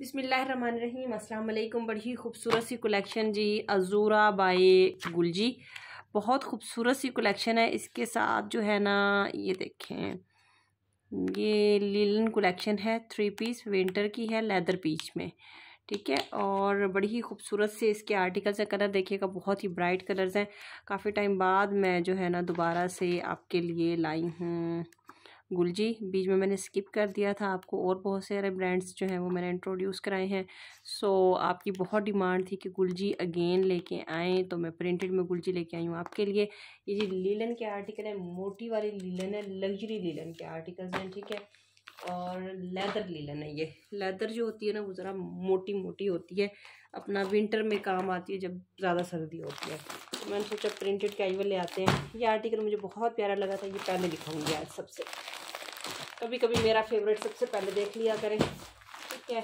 बिसमीम अल्लाम बड़ी ही खूबसूरत सी कलेक्शन जी अजूरा बाय गुल जी बहुत खूबसूरत सी कलेक्शन है इसके साथ जो है ना ये देखें ये लीलन कलेक्शन है थ्री पीस विंटर की है लेदर पीच में ठीक है और बड़ी ही खूबसूरत से इसके आर्टिकल्स हैं कलर देखिएगा बहुत ही ब्राइट कलर्स हैं काफ़ी टाइम बाद मैं जो है ना दोबारा से आपके लिए लाई हूँ गुलजी बीच में मैंने स्किप कर दिया था आपको और बहुत सारे ब्रांड्स जो हैं वो मैंने इंट्रोड्यूस कराए हैं सो आपकी बहुत डिमांड थी कि गुलजी अगेन लेके आएँ तो मैं प्रिंटेड में गुलजी लेके आई हूँ आपके लिए ये जी लीलन के आर्टिकल है मोटी वाली लीलन है लग्जरी लीलन के आर्टिकल्स हैं ठीक है और लेदर लीलन है ये लेदर जो होती है ना वो ज़रा मोटी मोटी होती है अपना विंटर में काम आती है जब ज़्यादा सर्दी होती है तो मैंने सोचा प्रिंटेड कैजल ले आते हैं ये आर्टिकल मुझे बहुत प्यारा लगा था ये पहले लिखाऊंगी आज सबसे कभी कभी मेरा फेवरेट सबसे पहले देख लिया करें ठीक है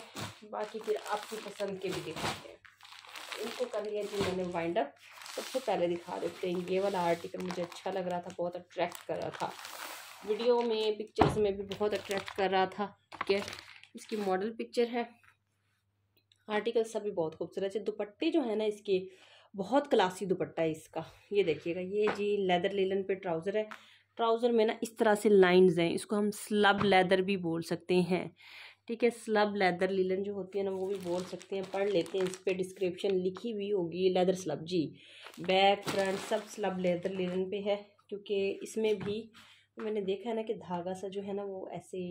बाकी फिर आपकी पसंद के भी दिखाते हैं इनको कर लिया जी मैंने वाइंड अप सबसे पहले दिखा देते हैं ये वाला आर्टिकल मुझे अच्छा लग रहा था बहुत अट्रैक्ट कर रहा था वीडियो में पिक्चर्स में भी बहुत अट्रैक्ट कर रहा था ठीक है इसकी मॉडल पिक्चर है आर्टिकल सभी बहुत खूबसूरत है दुपट्टे जो है ना इसके बहुत क्लासी दुपट्टा है इसका ये देखिएगा ये जी लेदर लीलन पे ट्राउज़र है ट्राउज़र में ना इस तरह से लाइंस हैं इसको हम स्लब लेदर भी बोल सकते हैं ठीक है स्लब लेदर लीलन जो होती है ना वो भी बोल सकते हैं पढ़ लेते हैं इस पर डिस्क्रिप्शन लिखी हुई होगी लेदर स्लब जी बैक फ्रंट सब स्लब लेदर लीलन पे है क्योंकि इसमें भी मैंने देखा है ना कि धागा सा जो है ना वो ऐसे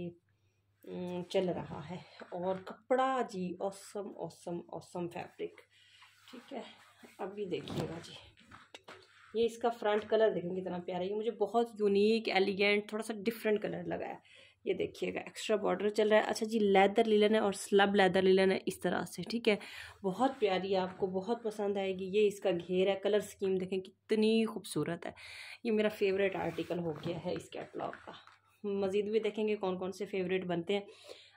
चल रहा है और कपड़ा जी औसम औसम औसम फैब्रिक ठीक है अब देखिएगा जी ये इसका फ्रंट कलर देखें कितना प्यारा ये मुझे बहुत यूनिक एलिगेंट थोड़ा सा डिफरेंट कलर लगाया ये देखिएगा एक्स्ट्रा बॉर्डर चल रहा है अच्छा जी लेदर लीलन है और स्लब लेदर लीलन है इस तरह से ठीक है बहुत प्यारी आपको बहुत पसंद आएगी ये इसका घेर है कलर स्कीम देखें कितनी खूबसूरत है ये मेरा फेवरेट आर्टिकल हो गया है इस कैटलॉग का मज़ीद भी देखेंगे कौन कौन से फेवरेट बनते हैं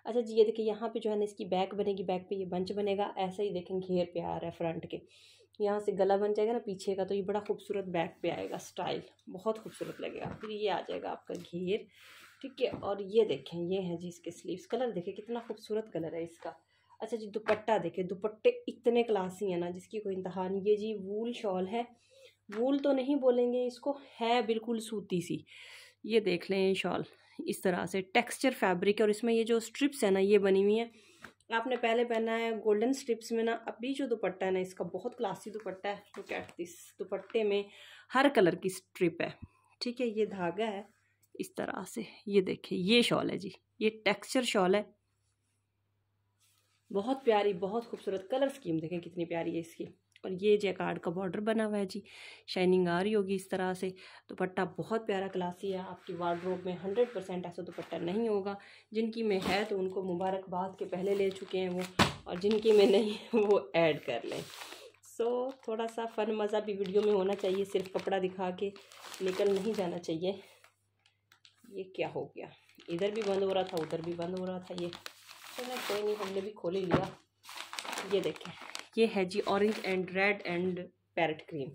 अच्छा जी ये देखिए यहाँ पे जो है ना इसकी बैक बनेगी बैक पे ये बंच बनेगा ऐसे ही देखें घेर प्यार है फ्रंट के यहाँ से गला बन जाएगा ना पीछे का तो ये बड़ा खूबसूरत बैक पे आएगा स्टाइल बहुत खूबसूरत लगेगा फिर ये आ जाएगा आपका घेर ठीक है और ये देखें ये है जी इसके स्लीव्स कलर देखें कितना खूबसूरत कलर है इसका अच्छा जी दुपट्टा देखें दुपट्टे इतने क्लासी हैं ना जिसकी कोई इंतहा नहीं ये जी वूल शॉल है वूल तो नहीं बोलेंगे इसको है बिल्कुल सूती सी ये देख लें शॉल इस तरह से टेक्सचर फैब्रिक है और इसमें ये जो स्ट्रिप्स है ना ये बनी हुई हैं आपने पहले पहना है गोल्डन स्ट्रिप्स में ना अभी जो दुपट्टा है ना इसका बहुत क्लासी दुपट्टा है लुक एट दिस दुपट्टे में हर कलर की स्ट्रिप है ठीक है ये धागा है इस तरह से ये देखिए ये शॉल है जी ये टेक्सचर शॉल है बहुत प्यारी बहुत खूबसूरत कलर स्कीम देखें कितनी प्यारी है इसकी और ये जैकार्ड का बॉर्डर बना हुआ है जी शाइनिंग आ रही होगी इस तरह से दुपट्टा बहुत प्यारा क्लासी है आपकी वार्ड्रोब में हंड्रेड परसेंट ऐसा दुपट्टा नहीं होगा जिनकी में है तो उनको मुबारकबाद के पहले ले चुके हैं वो और जिनकी में नहीं वो ऐड कर लें सो so, थोड़ा सा फ़न मज़ा भी वीडियो में होना चाहिए सिर्फ कपड़ा दिखा के निकल नहीं जाना चाहिए ये क्या हो गया इधर भी बंद हो रहा था उधर भी बंद हो रहा था ये चलो कोई नहीं हमने भी खोल ही लिया ये देखें ये है जी orange and red and parrot cream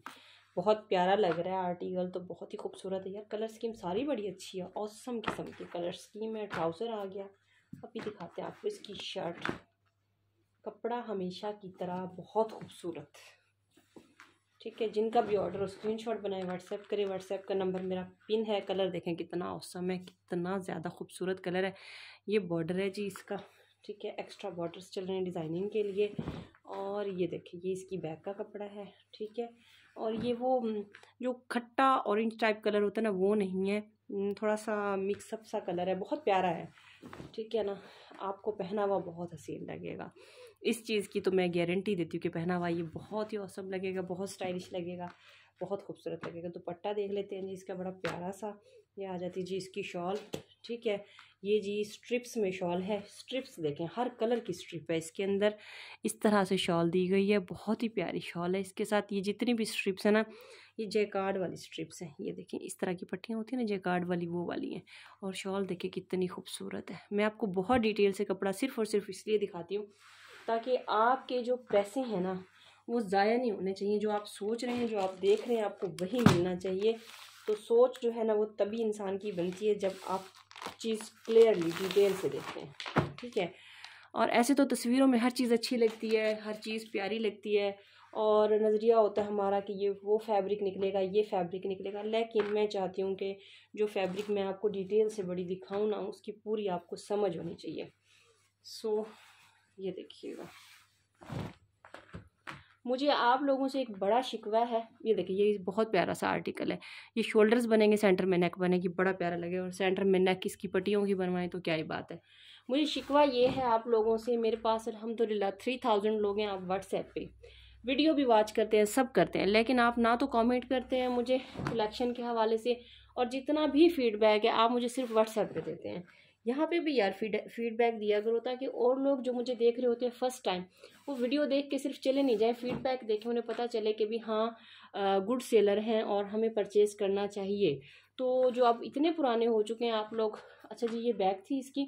बहुत प्यारा लग रहा है आर्टिकल तो बहुत ही खूबसूरत है यार कलर स्कीम सारी बड़ी अच्छी है औसम किस्म की कलर स्कीम है ट्राउज़र आ गया अभी दिखाते हैं आपको इसकी शर्ट कपड़ा हमेशा की तरह बहुत खूबसूरत ठीक है जिनका भी ऑर्डर हो स्क्रीन शॉट बनाए व्हाट्सएप करें व्हाट्सएप का नंबर मेरा पिन है कलर देखें कितना औसम है कितना ज़्यादा खूबसूरत कलर है ये बॉर्डर है जी इसका ठीक है एक्स्ट्रा बॉर्डर्स चल रहे हैं डिज़ाइनिंग के लिए और ये देखिए ये इसकी बैक का कपड़ा है ठीक है और ये वो जो खट्टा ऑरेंज टाइप कलर होता है ना वो नहीं है थोड़ा सा मिक्सअप सा कलर है बहुत प्यारा है ठीक है ना आपको पहनावा बहुत हसीन लगेगा इस चीज़ की तो मैं गारंटी देती हूँ कि पहनावा ये बहुत ही औसम लगेगा बहुत स्टाइलिश लगेगा बहुत खूबसूरत लगेगा दुपट्टा देख लेते हैं जी इसका बड़ा प्यारा सा ये आ जाती है जी इसकी शॉल ठीक है ये जी स्ट्रिप्स में शॉल है स्ट्रिप्स देखें हर कलर की स्ट्रिप है इसके अंदर इस तरह से शॉल दी गई है बहुत ही प्यारी शॉल है इसके साथ ये जितनी भी स्ट्रिप्स है ना ये जयकार्ड वाली स्ट्रिप्स हैं ये देखें इस तरह की पट्टियाँ होती हैं ना जयकार्ड वाली वो वाली हैं और शॉल देखें कितनी खूबसूरत है मैं आपको बहुत डिटेल से कपड़ा सिर्फ और सिर्फ इसलिए दिखाती हूँ ताकि आपके जो पैसे हैं ना वो ज़ाया नहीं होने चाहिए जो आप सोच रहे हैं जो आप देख रहे हैं आपको वही मिलना चाहिए तो सोच जो है ना वो तभी इंसान की बनती है जब आप चीज़ क्लियरली डिटेल से देखते हैं ठीक है और ऐसे तो तस्वीरों में हर चीज़ अच्छी लगती है हर चीज़ प्यारी लगती है और नज़रिया होता है हमारा कि ये वो फैब्रिक निकलेगा ये फैब्रिक निकलेगा लेकिन मैं चाहती हूँ कि जो फैब्रिक मैं आपको डिटेल से बड़ी दिखाऊँ ना उसकी पूरी आपको समझ होनी चाहिए सो so, ये देखिएगा मुझे आप लोगों से एक बड़ा शिकवा है ये देखिए ये बहुत प्यारा सा आर्टिकल है ये शोल्डर्स बनेंगे सेंटर में नेक बनेगी बड़ा प्यारा लगे और सेंटर में नेक इसकी पट्टियों की बनवाएं तो क्या ही बात है मुझे शिकवा ये है आप लोगों से मेरे पास अलहमदिल्ला थ्री थाउजेंड लोग हैं आप व्हाट्सएप पे वीडियो भी वॉच करते हैं सब करते हैं लेकिन आप ना तो कॉमेंट करते हैं मुझे कलेक्शन के हवाले से और जितना भी फीडबैक है आप मुझे सिर्फ व्हाट्सएप पर देते हैं यहाँ पे भी यार फीड फीडबैक दिया करो ताकि और लोग जो मुझे देख रहे होते हैं फर्स्ट टाइम वो वीडियो देख के सिर्फ चले नहीं जाए फीडबैक देखें उन्हें पता चले कि भी हाँ गुड सेलर हैं और हमें परचेज़ करना चाहिए तो जो आप इतने पुराने हो चुके हैं आप लोग अच्छा जी ये बैग थी इसकी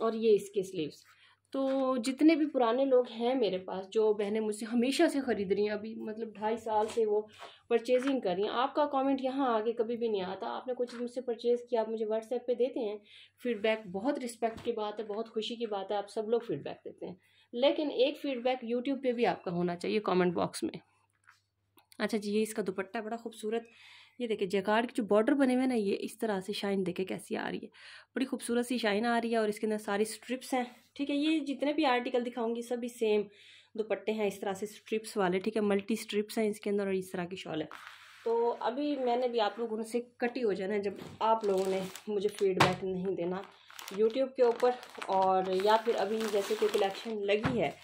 और ये इसके स्लीव्स तो जितने भी पुराने लोग हैं मेरे पास जो बहनें मुझसे हमेशा से ख़रीद रही हैं अभी मतलब ढाई साल से वो परचेजिंग कर रही हैं आपका कमेंट यहाँ आगे कभी भी नहीं आता आपने कुछ चीज़ मुझसे परचेज़ किया आप मुझे व्हाट्सएप पे देते हैं फीडबैक बहुत रिस्पेक्ट की बात है बहुत खुशी की बात है आप सब लोग फीडबैक देते हैं लेकिन एक फीडबैक यूट्यूब पर भी आपका होना चाहिए कॉमेंट बॉक्स में अच्छा जी ये इसका दुपट्टा बड़ा खूबसूरत ये देखिए जैकार्ड के जो बॉर्डर बने हुए हैं ना ये इस तरह से शाइन देखे कैसी आ रही है बड़ी खूबसूरत सी शाइन आ रही है और इसके अंदर सारी स्ट्रिप्स हैं ठीक है ये जितने भी आर्टिकल दिखाऊंगी सभी सेम दुपट्टे हैं इस तरह से स्ट्रिप्स वाले ठीक है मल्टी स्ट्रिप्स हैं इसके अंदर और इस तरह की शॉल है तो अभी मैंने भी आप लोगों से कटी हो जाना है जब आप लोगों ने मुझे फीडबैक नहीं देना यूट्यूब के ऊपर और या फिर अभी जैसे कोई कलेक्शन लगी है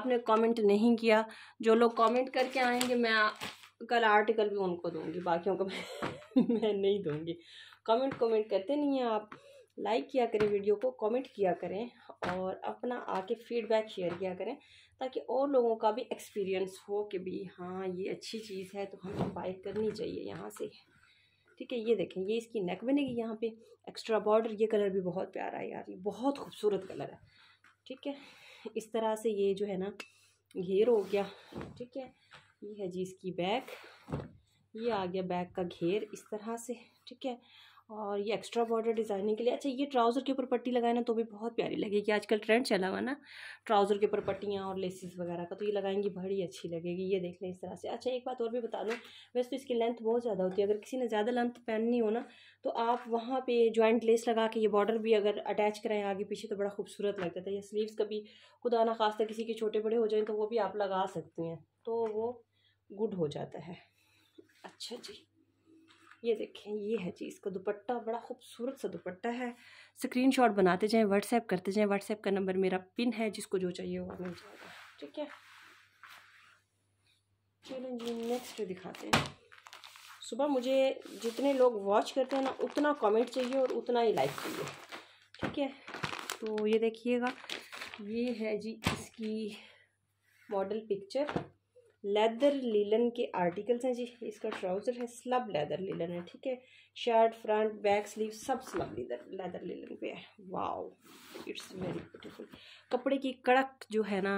आपने कमेंट नहीं किया जो लोग कमेंट करके आएंगे मैं कल आर्टिकल भी उनको दूंगी बाकियों को मैं मैं नहीं दूंगी कमेंट कमेंट करते नहीं हैं आप लाइक किया करें वीडियो को कमेंट किया करें और अपना आके फीडबैक शेयर किया करें ताकि और लोगों का भी एक्सपीरियंस हो कि भी हाँ ये अच्छी चीज़ है तो हमें बाय करनी चाहिए यहाँ से ठीक है ये देखें ये इसकी नेक बनेगी यहाँ पे एक्स्ट्रा बॉर्डर ये कलर भी बहुत प्यारा है यार ये बहुत खूबसूरत कलर है ठीक है इस तरह से ये जो है ना घेर हो गया ठीक है ये है जी इसकी बैक ये आ गया बैक का घेर इस तरह से ठीक है और ये एक्स्ट्रा बॉर्डर डिज़ाइनिंग के लिए अच्छा ये ट्राउज़र के ऊपर पट्टी लगाए ना तो भी बहुत प्यारी लगेगी आजकल ट्रेंड चला हुआ ना ट्राउज़र के ऊपर पट्टियाँ और लेसिस वगैरह का तो ये लगाएंगी बड़ी अच्छी लगेगी ये देख लें इस तरह से अच्छा एक बात और भी बता दूँ वैसे तो इसकी लेंथ बहुत ज़्यादा होती है अगर किसी ने ज़्यादा लेंथ पहननी हो ना तो आप वहाँ पर जॉइंट लेस लगा के ये बॉर्डर भी अगर अटैच कराएँ आगे पीछे तो बड़ा खूबसूरत लगता था या स्लीवस कभी खुदा ना खास्ता किसी के छोटे बड़े हो जाएँ तो वो भी आप लगा सकती हैं तो वो गुड हो जाता है अच्छा जी ये देखें ये है जी इसका दुपट्टा बड़ा खूबसूरत सा दुपट्टा है स्क्रीनशॉट बनाते जाएं व्हाट्सएप करते जाएं व्हाट्सएप का नंबर मेरा पिन है जिसको जो चाहिए वो मिल जाएगा ठीक है चलो जी नेक्स्ट दिखाते हैं सुबह मुझे जितने लोग वॉच करते हैं ना उतना कमेंट चाहिए और उतना ही लाइक चाहिए ठीक है तो ये देखिएगा ये है जी इसकी मॉडल पिक्चर लेदर लीलन के आर्टिकल्स हैं जी इसका ट्राउज़र है स्लब लेदर लीलन है ठीक है शर्ट फ्रंट बैक स्लीव सब स्लब लीदर लेदर लीलन पे है वाओ इट्स वेरी ब्यूटीफुल कपड़े की कड़क जो है ना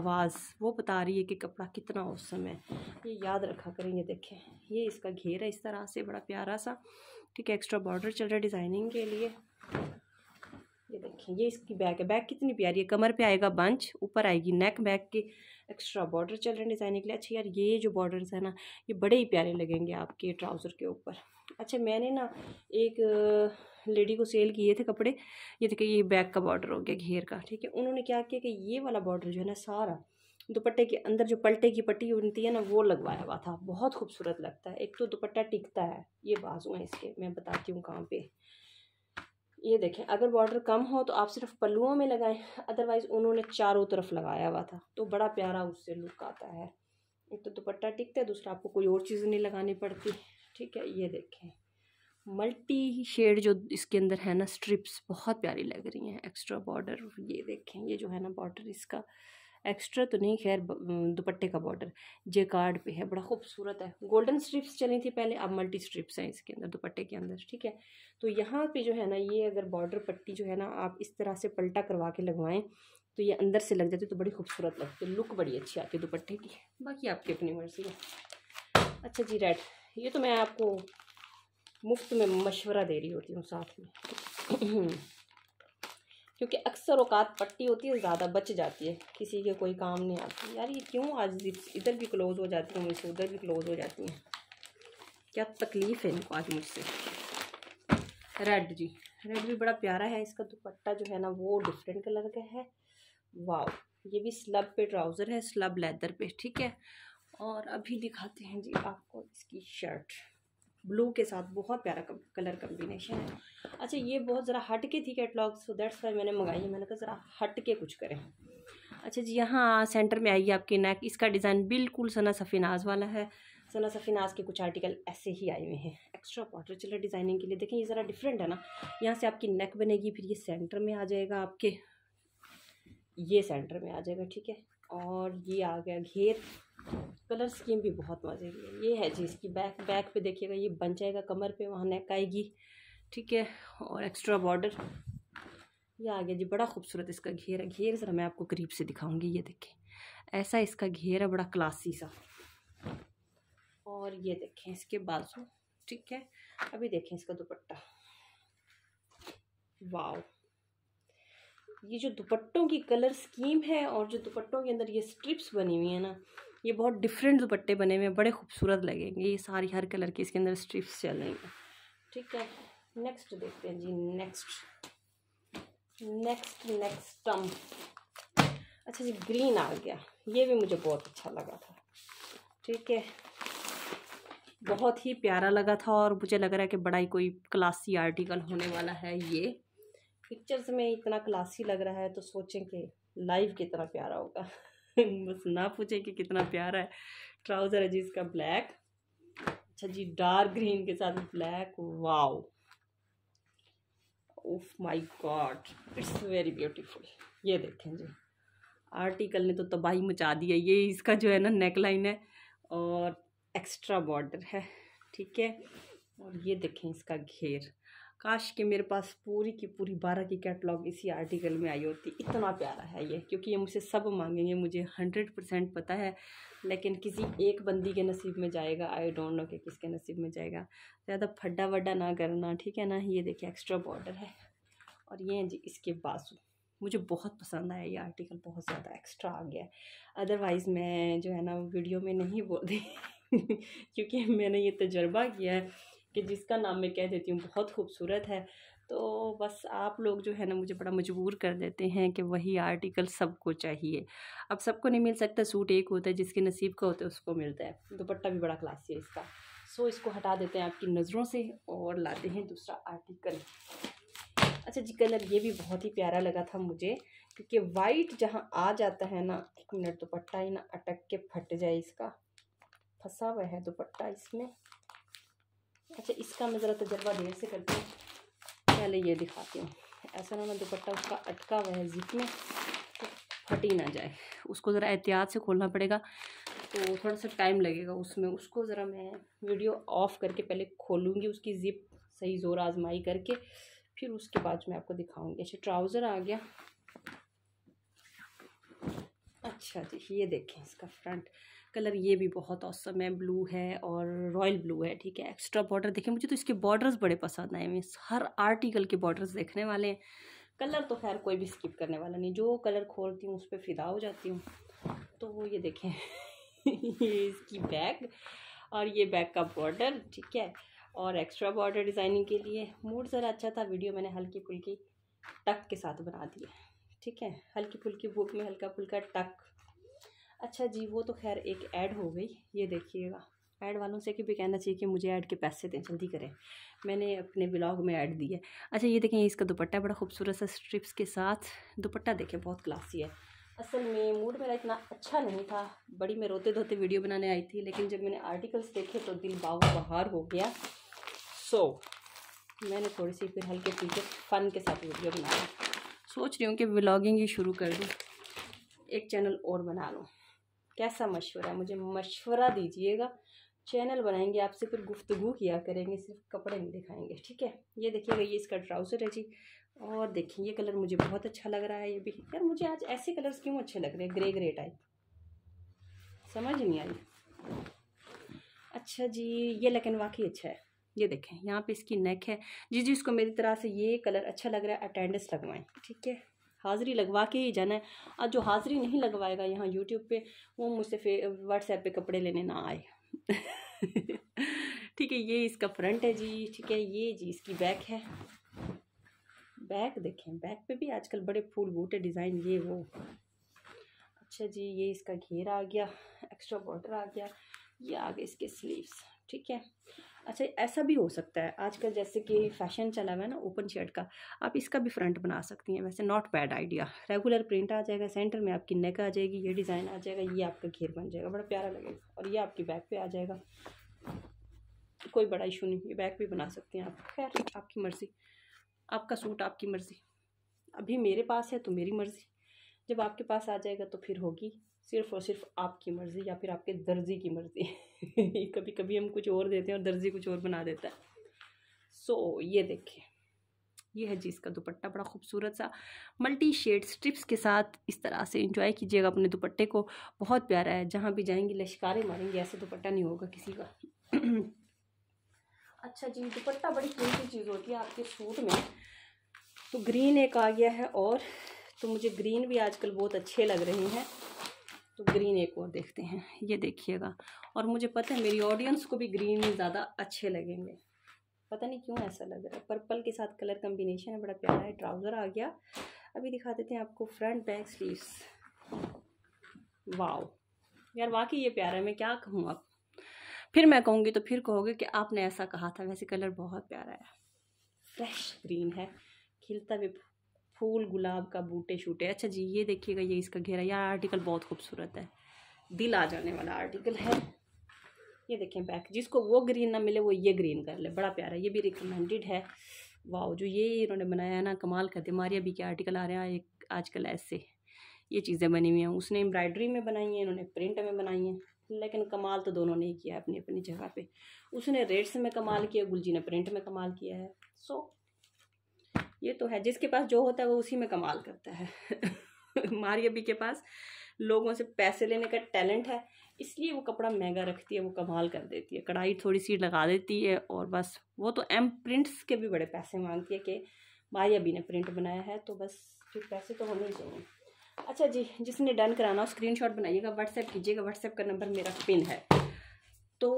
आवाज़ वो बता रही है कि कपड़ा कितना औसम है ये याद रखा करें ये देखें ये इसका घेर है इस तरह से बड़ा प्यारा सा ठीक है एक्स्ट्रा बॉर्डर चल रहा है डिज़ाइनिंग के लिए देखें ये इसकी बैक है बैक कितनी प्यारी है कमर पे आएगा बंच ऊपर आएगी नेक बैक के एक्स्ट्रा बॉर्डर चल रहे हैं डिज़ाइनिंग के लिए अच्छा यार ये जो बॉर्डर है ना ये बड़े ही प्यारे लगेंगे आपके ट्राउज़र के ऊपर अच्छा मैंने ना एक लेडी को सेल किए थे कपड़े ये देखिए ये बैक का बॉर्डर हो गया घेर का ठीक है उन्होंने क्या किया कि ये वाला बॉर्डर जो है ना सारा दुपट्टे के अंदर जो पलटे की पट्टी बनती है ना वो लगवाया हुआ था बहुत खूबसूरत लगता है एक तो दुपट्टा टिकता है ये बाजू है इसके मैं बताती हूँ कहाँ पे ये देखें अगर बॉर्डर कम हो तो आप सिर्फ पल्लुओं में लगाएं अदरवाइज़ उन्होंने चारों तरफ लगाया हुआ था तो बड़ा प्यारा उससे लुक आता है एक तो दुपट्टा टिकता है दूसरा आपको कोई और चीज़ नहीं लगानी पड़ती ठीक है ये देखें मल्टी शेड जो इसके अंदर है ना स्ट्रिप्स बहुत प्यारी लग रही हैं एक्स्ट्रा बॉर्डर ये देखें ये जो है ना बॉर्डर इसका एक्स्ट्रा तो नहीं खैर दुपट्टे का बॉर्डर जे कार्ड पे है बड़ा खूबसूरत है गोल्डन स्ट्रिप्स चली थी पहले अब मल्टी स्ट्रिप्स हैं इसके अंदर दुपट्टे के अंदर ठीक है तो यहाँ पे जो है ना ये अगर बॉर्डर पट्टी जो है ना आप इस तरह से पलटा करवा के लगवाएं तो ये अंदर से लग जाती है तो बड़ी खूबसूरत लगती है लुक बड़ी अच्छी आती है दुपट्टे की बाकी आपकी अपनी मर्जी है अच्छा जी रेड ये तो मैं आपको मुफ्त में मशवरा दे रही होती हूँ साथ में क्योंकि अक्सर औकात पट्टी होती है ज़्यादा बच जाती है किसी के कोई काम नहीं आती यार ये क्यों आज इधर भी क्लोज़ हो जाती है मुझसे उधर भी क्लोज़ हो जाती हैं क्या तकलीफ़ है इनको आज मुझसे रेड जी रेड भी बड़ा प्यारा है इसका दुपट्टा जो है ना वो डिफरेंट कलर का है वाह ये भी स्लब पे ट्राउज़र है स्लब लेदर पे ठीक है और अभी दिखाते हैं जी आपको इसकी शर्ट ब्लू के साथ बहुत प्यारा कलर कम्बिनेशन है अच्छा ये बहुत ज़रा हट के थी कैटलॉग सो दैट्स वाई मैंने मंगाई है मैंने कहा ज़रा हट के कुछ करें अच्छा जी यहाँ सेंटर में आई है आपकी नेक इसका डिज़ाइन बिल्कुल सना सफ़ीनाज वाला है सना सफ़ीनाज के कुछ आर्टिकल ऐसे ही आए हुए हैं एक्स्ट्रा चलर डिज़ाइनिंग के लिए देखें ये ज़रा डिफरेंट है ना यहाँ से आपकी नेक बनेगी फिर ये सेंटर में आ जाएगा आपके ये सेंटर में आ जाएगा ठीक है और ये आ गया घेर कलर स्कीम भी बहुत मज़े की है ये है जी इसकी बैक बैक पे देखिएगा ये बन जाएगा कमर पे वहाँ नेक आएगी ठीक है और एक्स्ट्रा बॉर्डर ये आ गया जी बड़ा खूबसूरत इसका घेर है घेर सर मैं आपको करीब से दिखाऊंगी ये देखें ऐसा इसका घेर है बड़ा क्लासी सा और ये देखें इसके बाजू ठीक है अभी देखें इसका दुपट्टा वाओ ये जो दुपट्टों की कलर स्कीम है और जो दुपट्टों के अंदर ये स्ट्रिप्स बनी हुई है ना ये बहुत डिफरेंट दुपट्टे बने हुए हैं बड़े खूबसूरत लगेंगे ये सारी हर कलर की इसके अंदर स्ट्रिप्स हैं ठीक है नेक्स्ट देखते हैं जी नेक्स्ट नेक्स्ट नेक्स्ट टम अच्छा जी ग्रीन आ गया ये भी मुझे बहुत अच्छा लगा था ठीक है बहुत ही प्यारा लगा था और मुझे लग रहा है कि बड़ा ही कोई क्लासी आर्टिकल होने वाला है ये पिक्चर्स में इतना क्लासी लग रहा है तो सोचें कि लाइव कितना प्यारा होगा बस ना पूछे कि कितना प्यारा है ट्राउज़र है जी इसका ब्लैक अच्छा जी डार्क ग्रीन के साथ black wow oh my God it's very beautiful ये देखें जी आर्टिकल ने तो तबाही मचा दी है ये इसका जो है ना नेक लाइन है और एक्स्ट्रा बॉर्डर है ठीक है और ये देखें इसका घेर काश के मेरे पास पूरी की पूरी बारह की कैटलॉग इसी आर्टिकल में आई होती इतना प्यारा है ये क्योंकि ये मुझसे सब मांगेंगे मुझे हंड्रेड परसेंट पता है लेकिन किसी एक बंदी के नसीब में जाएगा आई डोंट नो कि किसके नसीब में जाएगा ज़्यादा फड्डा वड्डा ना करना ठीक है ना ये देखिए एक्स्ट्रा बॉर्डर है और ये है जी इसके बाजू मुझे बहुत पसंद आया ये आर्टिकल बहुत ज़्यादा एक्स्ट्रा आ गया अदरवाइज़ मैं जो है ना वीडियो में नहीं बोल क्योंकि मैंने ये तजर्बा किया है कि जिसका नाम मैं कह देती हूँ बहुत खूबसूरत है तो बस आप लोग जो है ना मुझे बड़ा मजबूर कर देते हैं कि वही आर्टिकल सबको चाहिए अब सबको नहीं मिल सकता सूट एक होता है जिसके नसीब का होता है उसको मिलता है दुपट्टा भी बड़ा क्लासी है इसका सो इसको हटा देते हैं आपकी नज़रों से और लाते हैं दूसरा आर्टिकल अच्छा जी कलर ये भी बहुत ही प्यारा लगा था मुझे क्योंकि वाइट जहाँ आ जाता है ना एक मिनट दुपट्टा ही ना अटक के फट जाए इसका फंसा हुआ है दुपट्टा इसमें अच्छा इसका मैं ज़रा तजर्बा देर से करती हूँ पहले ये दिखाती हूँ ऐसा ना ना दुपट्टा उसका अटका हुआ है जिप में तो फट ही ना जाए उसको ज़रा एहतियात से खोलना पड़ेगा तो थोड़ा सा टाइम लगेगा उसमें उसको ज़रा मैं वीडियो ऑफ करके पहले खोलूँगी उसकी ज़िप सही ज़ोर आजमाई करके फिर उसके बाद मैं आपको दिखाऊँगी अच्छा ट्राउज़र आ गया अच्छा जी ये देखें इसका फ्रंट कलर ये भी बहुत औसम है ब्लू है और रॉयल ब्लू है ठीक है एक्स्ट्रा बॉर्डर देखें मुझे तो इसके बॉर्डर्स बड़े पसंद आए मीन्स हर आर्टिकल के बॉर्डर्स देखने वाले हैं कलर तो खैर कोई भी स्किप करने वाला नहीं जो कलर खोलती हूँ उस पर फिदा हो जाती हूँ तो वो ये देखें ये इसकी बैग और ये बैग का बॉर्डर ठीक है और एक्स्ट्रा बॉर्डर डिज़ाइनिंग के लिए मूड ज़रा अच्छा था वीडियो मैंने हल्की फुल्की टक के साथ बना दिया ठीक है हल्की फुल्की बुक में हल्का फुल्का टक अच्छा जी वो तो खैर एक ऐड हो गई ये देखिएगा ऐड वालों से कि भी कहना चाहिए कि मुझे ऐड के पैसे दें जल्दी करें मैंने अपने ब्लॉग में ऐड दिया है अच्छा ये देखें इसका दुपट्टा बड़ा खूबसूरत सा स्ट्रिप्स के साथ दुपट्टा देखें बहुत क्लासी है असल में मूड मेरा इतना अच्छा नहीं था बड़ी मैं रोते धोते वीडियो बनाने आई थी लेकिन जब मैंने आर्टिकल्स देखे तो दिल बाव बहार हो गया सो so, मैंने थोड़ी सी फिर हल्के फुल्के फ़न के साथ वीडियो बनाया सोच रही हूँ कि ब्लॉगिंग ही शुरू कर दूँ एक चैनल और बना लूँ कैसा मशवरा मुझे मशवरा दीजिएगा चैनल बनाएंगे आपसे फिर गुफ्तगु किया करेंगे सिर्फ कपड़े नहीं दिखाएंगे ठीक है ये देखिएगा ये इसका ट्राउज़र है जी और देखिए ये कलर मुझे बहुत अच्छा लग रहा है ये भी यार मुझे आज ऐसे कलर्स क्यों अच्छे लग रहे हैं ग्रे ग्रे टाइप समझ नहीं आई अच्छा जी ये लेकिन वाकई अच्छा है ये देखें यहाँ पे इसकी नेक है जी जी इसको मेरी तरह से ये कलर अच्छा लग रहा है अटेंडेंस लगवाएं ठीक है हाज़िरी लगवा के ही जाना है और जो हाज़िरी नहीं लगवाएगा यहाँ यूट्यूब पे वो मुझसे फिर व्हाट्सएप पे कपड़े लेने ना आए ठीक है ये इसका फ्रंट है जी ठीक है ये जी इसकी बैक है बैक देखें बैक पे भी आजकल बड़े फूल बूटे डिज़ाइन ये वो अच्छा जी ये इसका घेरा आ गया एक्स्ट्रा बॉर्डर आ गया ये आ गए इसके स्लीव्स ठीक है अच्छा ऐसा भी हो सकता है आजकल जैसे कि फैशन चला हुआ है ना ओपन शर्ट का आप इसका भी फ्रंट बना सकती हैं वैसे not bad idea regular print आ जाएगा सेंटर में आपकी नेक आ जाएगी ये डिज़ाइन आ जाएगा ये आपका घेर बन जाएगा बड़ा प्यारा लगेगा और ये आपकी बैक पे आ जाएगा कोई बड़ा इशू नहीं ये बैक भी बना सकती हैं आप खैर आपकी मर्ज़ी आपका सूट आपकी मर्ज़ी अभी मेरे पास है तो मेरी मर्ज़ी जब आपके पास आ जाएगा तो फिर होगी सिर्फ और सिर्फ आपकी मर्ज़ी या फिर आपके दर्जी की मर्ज़ी कभी कभी हम कुछ और देते हैं और दर्जी कुछ और बना देता है सो so, ये देखिए ये है जी इसका दुपट्टा बड़ा खूबसूरत सा मल्टी शेड स्ट्रिप्स के साथ इस तरह से इंजॉय कीजिएगा अपने दुपट्टे को बहुत प्यारा है जहाँ भी जाएंगी लश्कारे मारेंगे ऐसा दुपट्टा नहीं होगा किसी का अच्छा जी दुपट्टा बड़ी कीमती चीज़ होती है आपके सूट में तो ग्रीन एक आ गया है और तो मुझे ग्रीन भी आजकल बहुत अच्छे लग रहे हैं तो ग्रीन एक और देखते हैं ये देखिएगा और मुझे पता है मेरी ऑडियंस को भी ग्रीन ज़्यादा अच्छे लगेंगे पता नहीं क्यों ऐसा लग रहा है पर्पल के साथ कलर कम्बिनेशन है बड़ा प्यारा है ट्राउज़र आ गया अभी दिखा देते हैं आपको फ्रंट बैक स्लीव्स वाओ यार वाकई ये प्यारा है मैं क्या कहूँ आप फिर मैं कहूँगी तो फिर कहोगे कि आपने ऐसा कहा था वैसे कलर बहुत प्यारा है फ्रेश ग्रीन है खिलता भी फूल गुलाब का बूटे शूटे अच्छा जी ये देखिएगा ये इसका घेरा यार आर्टिकल बहुत खूबसूरत है दिल आ जाने वाला आर्टिकल है ये देखें बैक जिसको वो ग्रीन ना मिले वो ये ग्रीन कर ले बड़ा प्यारा ये भी रिकमेंडेड है वाह जो ये इन्होंने बनाया है ना कमाल करते मारिया भी के आर्टिकल आ रहे हैं एक आजकल ऐसे ये चीज़ें बनी हुई हैं उसने एम्ब्रॉयडरी में बनाई हैं इन्होंने प्रिंट में बनाई हैं लेकिन कमाल तो दोनों ने ही किया अपनी अपनी जगह पे उसने रेट्स में कमाल किया गुलजी ने प्रिंट में कमाल किया है सो ये तो है जिसके पास जो होता है वो उसी में कमाल करता है मारिया बी के पास लोगों से पैसे लेने का टैलेंट है इसलिए वो कपड़ा महंगा रखती है वो कमाल कर देती है कढ़ाई थोड़ी सी लगा देती है और बस वो तो एम प्रिंट्स के भी बड़े पैसे मांगती है कि मारिया बी ने प्रिंट बनाया है तो बस फिर पैसे तो होने ही चाहिए अच्छा जी जिसने डन कराना हो स्क्रीन शॉट बनाइएगा व्हाट्सएप कीजिएगा व्हाट्सएप का नंबर मेरा पिन है तो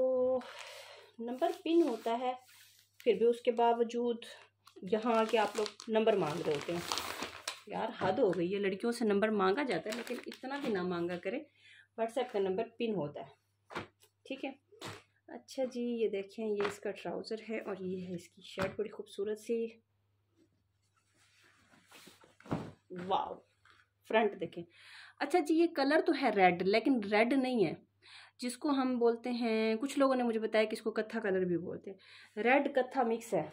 नंबर पिन होता है फिर भी उसके बावजूद जहाँ आके आप लोग नंबर मांग रहे होते हैं यार हद हो गई है लड़कियों से नंबर मांगा जाता है लेकिन इतना भी ना मांगा करें व्हाट्सएप का नंबर पिन होता है ठीक है अच्छा जी ये देखें ये इसका ट्राउज़र है और ये है इसकी शर्ट बड़ी खूबसूरत सी वाह फ्रंट देखें अच्छा जी ये कलर तो है रेड लेकिन रेड नहीं है जिसको हम बोलते हैं कुछ लोगों ने मुझे बताया कि इसको कत्था कलर भी बोलते हैं रेड कत्था मिक्स है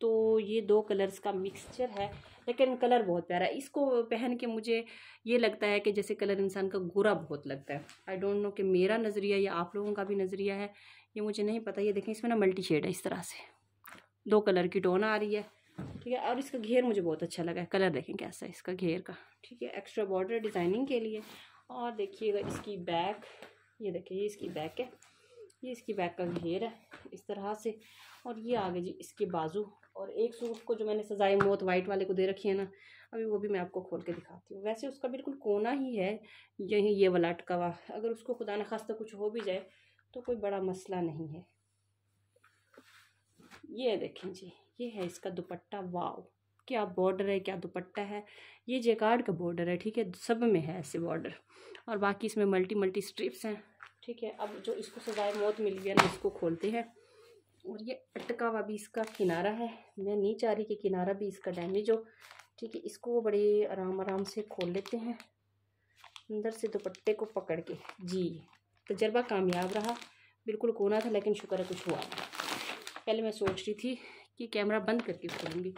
तो ये दो कलर्स का मिक्सचर है लेकिन कलर बहुत प्यारा है इसको पहन के मुझे ये लगता है कि जैसे कलर इंसान का गोरा बहुत लगता है आई डोंट नो कि मेरा नज़रिया या आप लोगों का भी नज़रिया है ये मुझे नहीं पता ये देखें इसमें ना मल्टी शेड है इस तरह से दो कलर की टोन आ रही है ठीक है और इसका घेर मुझे बहुत अच्छा लगा है कलर देखें कैसा है इसका घेर का ठीक है एक्स्ट्रा बॉर्डर डिज़ाइनिंग के लिए और देखिएगा इसकी बैक ये देखिए ये इसकी बैक है ये इसकी बैक का घेर है इस तरह से और ये आगे जी इसके बाजू और एक सूट को जो मैंने सजाए मौत वाइट वाले को दे रखी है ना अभी वो भी मैं आपको खोल के दिखाती हूँ वैसे उसका बिल्कुल कोना ही है यही ये वाला अटकावा हुआ अगर उसको खुदा न कुछ हो भी जाए तो कोई बड़ा मसला नहीं है ये देखें जी ये है इसका दुपट्टा वाव क्या बॉर्डर है क्या दुपट्टा है ये जेकार्ड का बॉर्डर है ठीक है सब में है ऐसे बॉर्डर और बाकी इसमें मल्टी मल्टी स्ट्रिप्स हैं ठीक है अब जो इसको सजाए मौत मिल गया ना इसको खोलते हैं और ये अटका हुआ भी इसका किनारा है मैं नहीं चाह रही कि किनारा भी इसका डैमेज हो ठीक है इसको बड़े आराम आराम से खोल लेते हैं अंदर से दुपट्टे को पकड़ के जी तजर्बा कामयाब रहा बिल्कुल कोना था लेकिन शुक्र है कुछ हुआ पहले मैं सोच रही थी कि कैमरा बंद करके खोलूँगी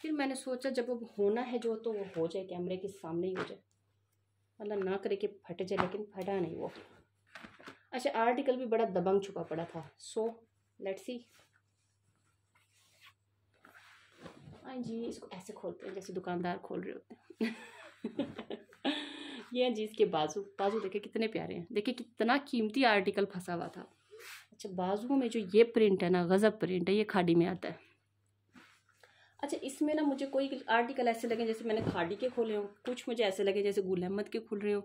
फिर मैंने सोचा जब अब होना है जो तो वो हो जाए कैमरे के सामने ही हो जाए अल्लाह ना करे कि फट जाए लेकिन फटा नहीं वो अच्छा आर्टिकल भी बड़ा दबंग छुपा पड़ा था सो लेट्स सी हाँ जी इसको ऐसे खोलते हैं जैसे दुकानदार खोल रहे होते हैं ये हैं जी इसके बाजू बाजू देखे कितने प्यारे हैं देखिए कितना कीमती आर्टिकल फंसा हुआ था अच्छा बाजुओं में जो ये प्रिंट है ना गज़ब प्रिंट है ये खाड़ी में आता है अच्छा इसमें ना मुझे कोई आर्टिकल ऐसे लगे जैसे मैंने खाडी के खोले हों कुछ मुझे ऐसे लगे जैसे गुल अहमद के खुल रहे हो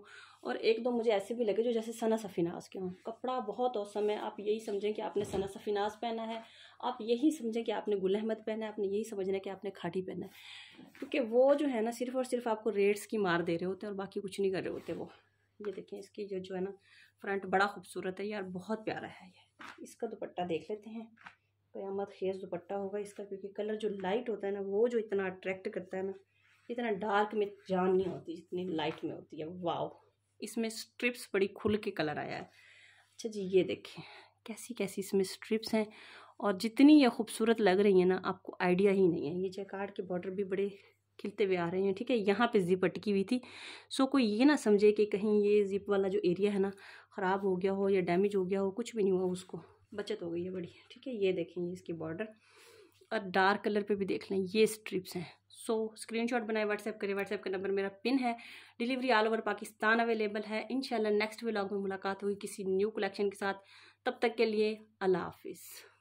और एक दो मुझे ऐसे भी लगे जो जैसे सना सफ़ीनाज के हों कपड़ा बहुत औसम है आप यही समझें कि आपने सना सफ़ीनाज पहना है आप यही समझें कि आपने गुल अहमद पहना है आपने यही समझना कि आपने खाटी पहना है क्योंकि वो जो है ना सिर्फ और सिर्फ आपको रेट्स की मार दे रहे होते हैं और बाकी कुछ नहीं कर रहे होते वो ये देखें इसकी जो जो है ना फ्रंट बड़ा खूबसूरत है यार बहुत प्यारा है ये इसका दुपट्टा देख लेते हैं क्यामत तो खेज दुपट्टा होगा इसका क्योंकि कलर जो लाइट होता है ना वो जो इतना अट्रैक्ट करता है ना इतना डार्क में जान नहीं होती जितनी लाइट में होती है वाओ इसमें स्ट्रिप्स बड़ी खुल के कलर आया है अच्छा जी ये देखें कैसी कैसी इसमें स्ट्रिप्स हैं और जितनी ये खूबसूरत लग रही है ना आपको आइडिया ही नहीं है ये जैकार्ड के बॉर्डर भी बड़े खिलते हुए आ रहे हैं ठीक है यहाँ पे जिप अटकी हुई थी सो कोई ये ना समझे कि कहीं ये जिप वाला जो एरिया है ना ख़राब हो गया हो या डैमेज हो गया हो कुछ भी नहीं हुआ उसको बचत हो गई है बड़ी ठीक है ये देखेंगे इसकी बॉर्डर और डार्क कलर पे भी देख लें ये स्ट्रिप्स हैं सो so, स्क्रीनशॉट बनाए व्हाट्सएप करें व्हाट्सएप का नंबर मेरा पिन है delivery all over Pakistan available है इन नेक्स्ट व्लॉग में मुलाकात होगी किसी न्यू कलेक्शन के साथ तब तक के लिए अल्लाह हाफिज़